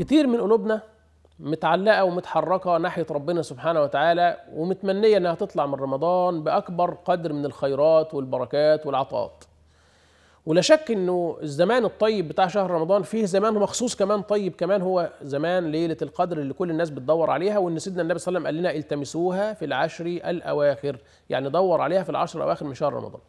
كتير من قلوبنا متعلقة ومتحركة ناحية ربنا سبحانه وتعالى ومتمنية إنها تطلع من رمضان بأكبر قدر من الخيرات والبركات والعطاءات ولا شك إنه الزمان الطيب بتاع شهر رمضان فيه زمان مخصوص كمان طيب كمان هو زمان ليلة القدر اللي كل الناس بتدور عليها وإن سيدنا النبي صلى الله عليه وسلم قال لنا التمسوها في العشر الأواخر يعني دور عليها في العشر الأواخر من شهر رمضان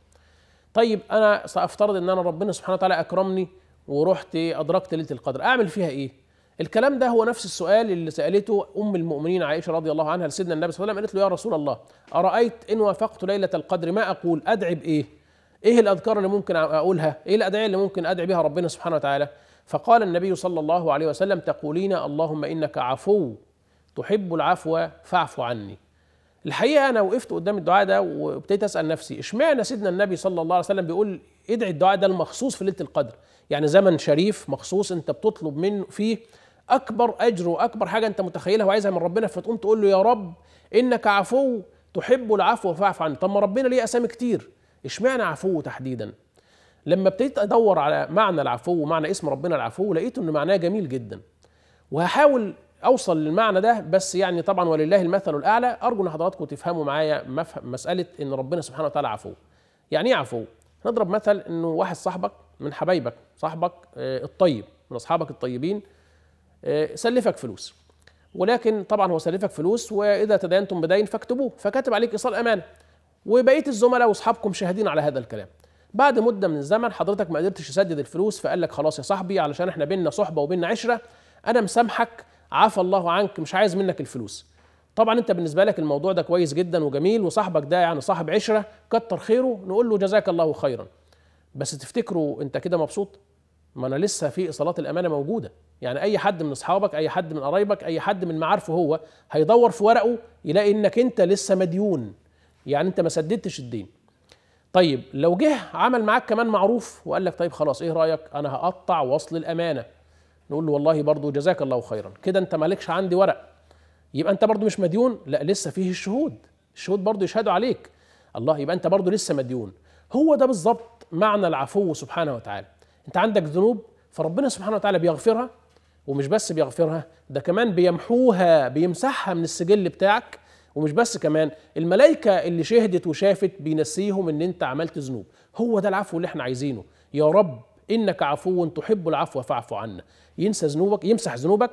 طيب أنا سأفترض إن أنا ربنا سبحانه وتعالى أكرمني ورحت أدركت ليلة القدر أعمل فيها إيه؟ الكلام ده هو نفس السؤال اللي سالته ام المؤمنين عائشه رضي الله عنها لسيدنا النبي صلى الله عليه وسلم قالت له يا رسول الله ارايت ان وافقت ليله القدر ما اقول ادعي بايه؟ ايه الاذكار اللي ممكن اقولها؟ ايه الادعيه اللي ممكن ادعي بها ربنا سبحانه وتعالى؟ فقال النبي صلى الله عليه وسلم تقولين اللهم انك عفو تحب العفو فاعف عني. الحقيقه انا وقفت قدام الدعاء ده وابتديت اسال نفسي اشمعنى سيدنا النبي صلى الله عليه وسلم بيقول ادعي الدعاء ده المخصوص في ليله القدر يعني زمن شريف مخصوص انت بتطلب منه فيه اكبر اجر واكبر حاجه انت متخيلها وعايزها من ربنا فتقوم تقول له يا رب انك عفو تحب العفو فاعف عني طب ما ربنا ليه اسامي كتير اشمعنى عفو تحديدا لما ابتديت ادور على معنى العفو ومعنى اسم ربنا العفو لقيته ان معناه جميل جدا وهحاول اوصل للمعنى ده بس يعني طبعا ولله المثل الاعلى ارجو ان حضراتكم تفهموا معايا مساله ان ربنا سبحانه وتعالى عفو يعني ايه عفو نضرب مثل انه واحد صاحبك من حبايبك صاحبك آه، الطيب من اصحابك الطيبين آه، سلفك فلوس ولكن طبعا هو سلفك فلوس واذا تداينتم بدين فاكتبوه فكاتب عليك ايصال امانه وبقيه الزملاء واصحابكم شاهدين على هذا الكلام بعد مده من الزمن حضرتك ما قدرتش تسدد الفلوس فقال لك خلاص يا صاحبي علشان احنا بينا صحبه وبينا عشره انا مسامحك عفى الله عنك مش عايز منك الفلوس طبعا انت بالنسبه لك الموضوع ده كويس جدا وجميل وصاحبك ده يعني صاحب عشره كتر خيره نقول له جزاك الله خيرا بس تفتكروا انت كده مبسوط ما انا لسه في ايصالات الامانه موجوده يعني اي حد من اصحابك اي حد من قرايبك اي حد من معارفه هو هيدور في ورقه يلاقي انك انت لسه مديون يعني انت ما سددتش الدين طيب لو جه عمل معاك كمان معروف وقال لك طيب خلاص ايه رايك انا هقطع وصل الامانه نقول له والله برضه جزاك الله خيرا كده انت مالكش عندي ورق يبقى انت برضه مش مديون لا لسه فيه الشهود الشهود برضه يشهدوا عليك الله يبقى انت برضه لسه مديون هو ده بالظبط معنى العفو سبحانه وتعالى انت عندك ذنوب فربنا سبحانه وتعالى بيغفرها ومش بس بيغفرها ده كمان بيمحوها بيمسحها من السجل بتاعك ومش بس كمان الملائكة اللي شهدت وشافت بينسيهم ان انت عملت ذنوب هو ده العفو اللي احنا عايزينه يا رب انك عفو تحب العفو فاعف عنا ينسى ذنوبك يمسح ذنوبك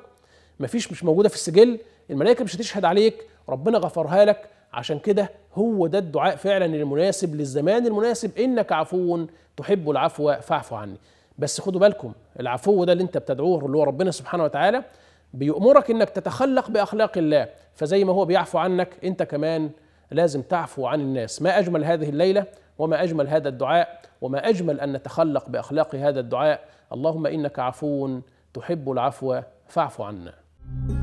مفيش مش موجودة في السجل الملائكه مش هتشهد عليك ربنا غفرها لك عشان كده هو ده الدعاء فعلا المناسب للزمان المناسب انك عفو تحب العفو فاعف عني بس خدوا بالكم العفو ده اللي انت بتدعوه اللي هو ربنا سبحانه وتعالى بيأمرك انك تتخلق باخلاق الله فزي ما هو بيعفو عنك انت كمان لازم تعفو عن الناس ما اجمل هذه الليله وما اجمل هذا الدعاء وما اجمل ان نتخلق باخلاق هذا الدعاء اللهم انك عفو تحب العفو فاعف عنا